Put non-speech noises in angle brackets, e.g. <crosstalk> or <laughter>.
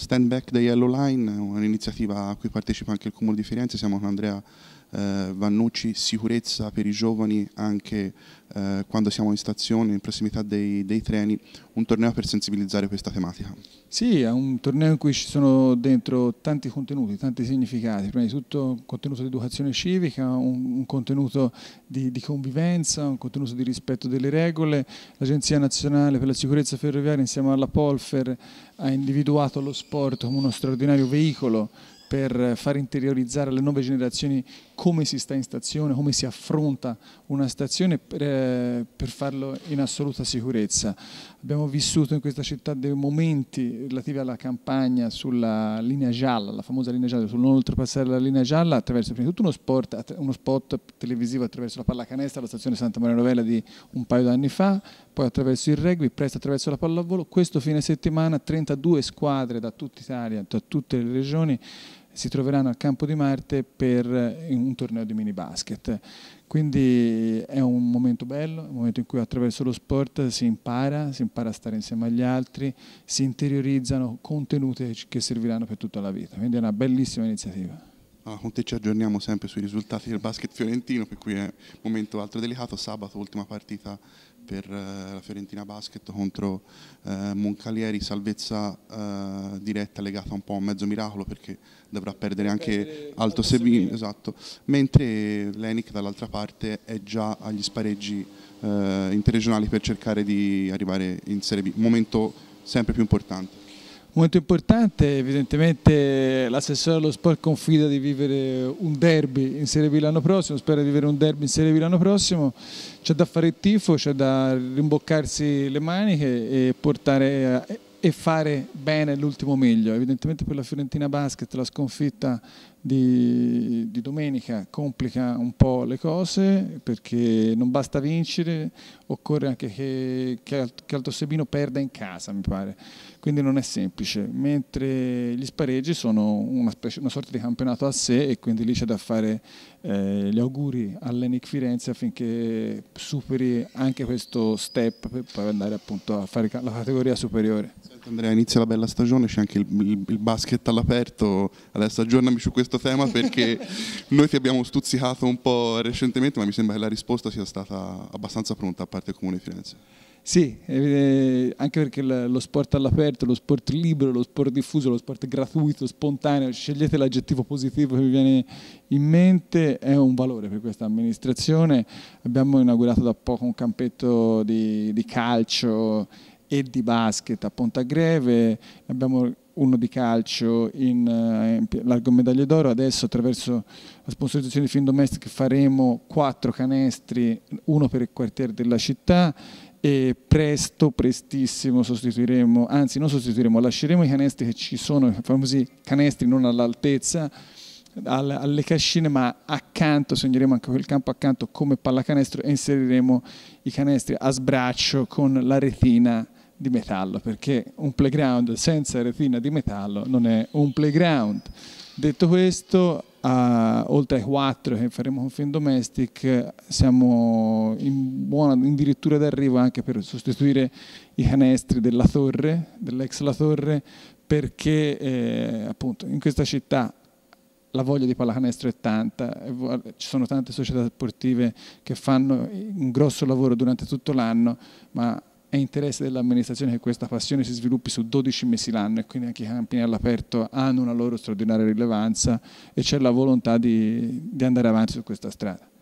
Stand Back the Yellow Line, un'iniziativa a cui partecipa anche il Comune di Firenze, siamo con Andrea eh, Vannucci sicurezza per i giovani anche eh, quando siamo in stazione, in prossimità dei, dei, treni, un torneo per sensibilizzare questa tematica. Sì, è un torneo in cui ci sono dentro tanti contenuti, tanti significati, prima di tutto un contenuto di educazione civica, un, un contenuto di, di convivenza, un contenuto di rispetto delle regole, l'Agenzia Nazionale per la Sicurezza Ferroviaria insieme alla Polfer ha individuato lo sport come uno straordinario veicolo per far interiorizzare alle nuove generazioni come si sta in stazione, come si affronta una stazione per, eh, per farlo in assoluta sicurezza. Abbiamo vissuto in questa città dei momenti relativi alla campagna sulla linea gialla, la famosa linea gialla, sul non oltrepassare la linea gialla attraverso prima di tutto uno, sport, uno spot televisivo attraverso la pallacanestro alla stazione Santa Maria Novella di un paio d'anni fa, poi attraverso il rugby, presto attraverso la pallavolo. Questo fine settimana 32 squadre da tutta Italia, da tutte le regioni si troveranno al campo di Marte per eh, un torneo di mini basket. Quindi è un momento bello, un momento in cui attraverso lo sport si impara, si impara a stare insieme agli altri, si interiorizzano contenuti che serviranno per tutta la vita. Quindi è una bellissima iniziativa. Allora, con te ci aggiorniamo sempre sui risultati del basket fiorentino, per cui è un momento altro delicato. Sabato, ultima partita per eh, la Fiorentina Basket contro eh, Moncalieri, salvezza eh, diretta legata un po' a mezzo miracolo perché dovrà perdere anche perdere Alto Sebin, esatto. mentre l'Enic dall'altra parte è già agli spareggi eh, interregionali per cercare di arrivare in Serie B, momento sempre più importante. Molto importante, evidentemente l'assessore allo sport confida di vivere un derby in Serie B l'anno prossimo, spera di vivere un derby in Serie B l'anno prossimo, c'è da fare il tifo, c'è da rimboccarsi le maniche e portare e fare bene l'ultimo meglio, evidentemente per la Fiorentina Basket la sconfitta di, di, domenica complica un po' le cose perché non basta vincere, occorre anche che, che, che Altosebino perda in casa, mi pare. Quindi non è semplice, mentre gli spareggi sono una, specie, una sorta di campionato a sé e quindi lì c'è da fare eh, gli auguri all'Enic Firenze affinché superi anche questo step per poi andare appunto a fare la categoria superiore. Senta Andrea, inizia la bella stagione, c'è anche il, il, il basket all'aperto, adesso aggiornami su questo questo tema perché <laughs> noi ti abbiamo stuzzicato un po' recentemente, ma mi sembra che la risposta sia stata abbastanza pronta a parte del Comune di Firenze. Sì, eh, anche perché lo sport all'aperto, lo sport libero, lo sport diffuso, lo sport gratuito, spontaneo, scegliete l'aggettivo positivo che vi viene in mente, è un valore per questa amministrazione. Abbiamo inaugurato da poco un campetto di, di calcio e di basket a Ponta Greve, abbiamo uno di calcio in, eh, in largo medaglia d'oro, adesso attraverso la sponsorizzazione di Domestic faremo quattro canestri, uno per il quartiere della città e presto, prestissimo sostituiremo, anzi non sostituiremo, lasceremo i canestri che ci sono, i famosi canestri non all'altezza, alle cascine, ma accanto, segneremo anche quel campo accanto come pallacanestro e inseriremo i canestri a sbraccio con la retina di metallo, perché un playground senza retina di metallo non è un playground. Detto questo, a, oltre ai quattro che faremo con Film Domestic, siamo in buona addirittura d'arrivo anche per sostituire i canestri della torre, dell'ex La Torre, perché eh, appunto in questa città la voglia di pallacanestro è tanta, ci sono tante società sportive che fanno un grosso lavoro durante tutto l'anno, ma è interesse dell'amministrazione che questa passione si sviluppi su 12 mesi l'anno e quindi anche i campi all'aperto hanno una loro straordinaria rilevanza e c'è la volontà di, di andare avanti su questa strada.